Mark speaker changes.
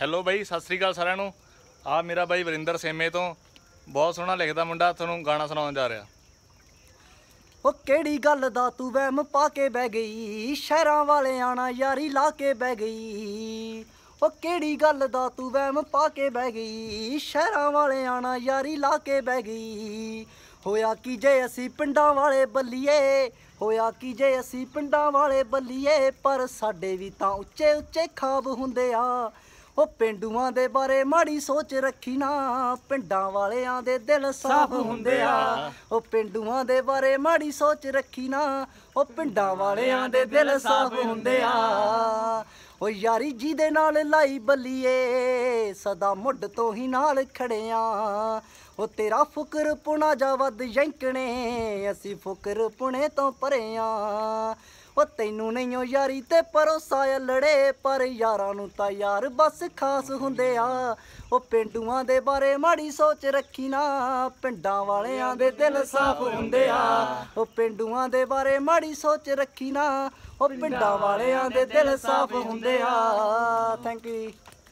Speaker 1: hello ਬਾਈ ਸਤਿ ਸ੍ਰੀ ਅਕਾਲ ਸਾਰਿਆਂ ਨੂੰ ਆ ਮੇਰਾ ਬਾਈ ਵਰਿੰਦਰ ਸੇਮੇ ਤੋਂ ਬਹੁਤ ਸੋਹਣਾ ਲਿਖਦਾ ਮੁੰਡਾ ਤੁਹਾਨੂੰ ਗਾਣਾ ਸੁਣਾਉਣ ਜਾ ਰਿਹਾ ਉਹ ਕਿਹੜੀ
Speaker 2: ਗੱਲ ਦਾ ਤੂੰ ਵਹਿਮ ਪਾ ਕੇ ਬਹਿ ਗਈ ਸ਼ਹਿਰਾਂ ਵਾਲੇ ਆਣਾ ਯਾਰੀ ਲਾ ਕੇ ਬਹਿ ਗਈ ਉਹ ਕਿਹੜੀ ਗੱਲ ਦਾ ਤੂੰ ਵਹਿਮ ਪਾ ਕੇ ਬਹਿ ਗਈ ਸ਼ਹਿਰਾਂ ਵਾਲੇ ਆਣਾ ਯਾਰੀ ਲਾ ਕੇ ਬਹਿ ਗਈ ਹੋਇਆ ਕੀ ਜੇ ਅਸੀਂ ਪਿੰਡਾਂ ਵਾਲੇ ਬੱਲੀਏ ਹੋਇਆ ਕੀ ਜੇ ਅਸੀਂ ਪਿੰਡਾਂ ਵਾਲੇ ਬੱਲੀਏ ਪਰ ਸਾਡੇ ਵੀ ਤਾਂ ਉੱਚੇ ਉੱਚੇ ਖਾਬ ਹੁੰਦੇ ਆ ਉਹ ਪਿੰਡੂਆਂ ਦੇ ਬਾਰੇ ਮਾੜੀ ਸੋਚ ਰੱਖੀ ਨਾ ਪਿੰਡਾਂ ਵਾਲਿਆਂ ਦੇ ਦਿਲ ਸਾਫ਼ ਹੁੰਦੇ ਆ ਉਹ ਪਿੰਡੂਆਂ ਦੇ ਬਾਰੇ ਮਾੜੀ ਸੋਚ ਰੱਖੀ ਨਾ ਉਹ ਪਿੰਡਾਂ ਵਾਲਿਆਂ ਦੇ ਦਿਲ ਸਾਫ਼ ਹੁੰਦੇ ਆ ਓ ਯਾਰੀ ਜੀ ਦੇ ਨਾਲ ਲਾਈ ਬੱਲੀਏ ਸਦਾ ਮੁੱਢ ਤੋਂ ਹੀ ਨਾਲ ਖੜਿਆ ਓ ਤੇਰਾ ਫੁਕਰ ਪੁਣਾ ਜਾ ਵੱਧ ਯੰਕਣੇ ਅਸੀਂ ਫੁਕਰ ਪੁਣੇ ਤੋਂ ਪਰਿਆ ਉਹ ਤੈਨੂੰ ਨਹੀਂ ਓ ਯਾਰੀ ਤੇ ਪਰੋਸਾ ਲੜੇ ਪਰ ਯਾਰਾਂ ਨੂੰ ਤਾਂ ਯਾਰ ਬਸ ਖਾਸ ਹੁੰਦੇ ਆ ਉਹ ਪਿੰਡੂਆਂ ਦੇ ਬਾਰੇ ਮਾੜੀ ਸੋਚ ਰੱਖੀ ਨਾ ਪਿੰਡਾਂ ਵਾਲਿਆਂ ਦੇ ਦਿਲ ਸਾਫ਼ ਹੁੰਦੇ ਆ ਉਹ ਪਿੰਡੂਆਂ ਦੇ ਬਾਰੇ ਮਾੜੀ ਸੋਚ ਰੱਖੀ ਨਾ ਉਹ ਪਿੰਡਾਂ ਵਾਲਿਆਂ ਦੇ ਦਿਲ ਸਾਫ਼ ਹੁੰਦੇ ਆ ਥੈਂਕ ਯੂ